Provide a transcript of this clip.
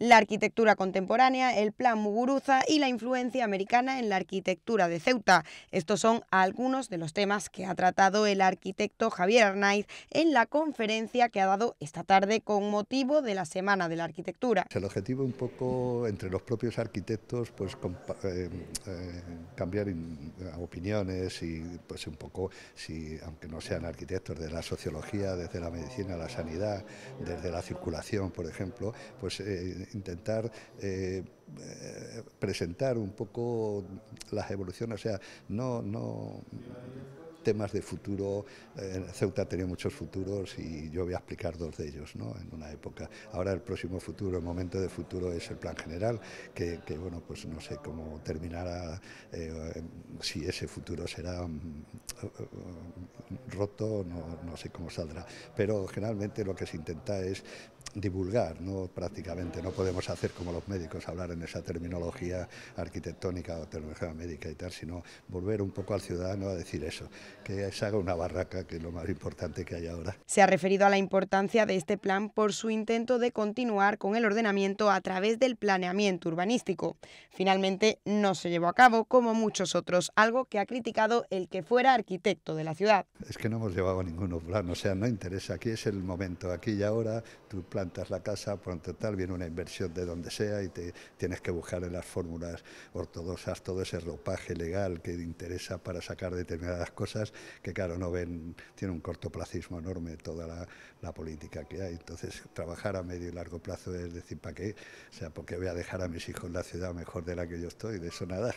la arquitectura contemporánea, el plan Muguruza y la influencia americana en la arquitectura de Ceuta. Estos son algunos de los temas que ha tratado el arquitecto Javier Arnaiz en la conferencia que ha dado esta tarde con motivo de la Semana de la Arquitectura. El objetivo un poco entre los propios arquitectos pues eh, eh, cambiar eh, opiniones y pues un poco si aunque no sean arquitectos de la sociología, desde la medicina, la sanidad, desde la circulación, por ejemplo, pues intentar eh, eh, presentar un poco las evoluciones, o sea, no, no temas de futuro, eh, Ceuta tenía muchos futuros y yo voy a explicar dos de ellos en una época. Ahora el próximo futuro, el momento de futuro es el plan general, que, bueno, pues no sé cómo terminará, eh, si ese futuro será mm, roto, no, sé cómo saldrá. Pero generalmente lo que se intenta es divulgar, ¿no? prácticamente no podemos hacer como los médicos, hablar en esa terminología arquitectónica o terminología médica y tal, sino volver un poco al ciudadano a decir eso que se haga una barraca, que es lo más importante que hay ahora. Se ha referido a la importancia de este plan por su intento de continuar con el ordenamiento a través del planeamiento urbanístico. Finalmente no se llevó a cabo como muchos otros, algo que ha criticado el que fuera arquitecto de la ciudad. Es que no hemos llevado ninguno plan, o sea, no interesa, aquí es el momento, aquí y ahora, tú plantas la casa, pronto tal, viene una inversión de donde sea y te tienes que buscar en las fórmulas ortodoxas todo ese ropaje legal que te interesa para sacar determinadas cosas que claro, no ven, tiene un cortoplacismo enorme toda la, política que hay. Entonces, trabajar a medio y largo plazo es decir, ¿para qué? O sea, porque voy a dejar a mis hijos en la ciudad mejor de la que yo estoy, de eso nada.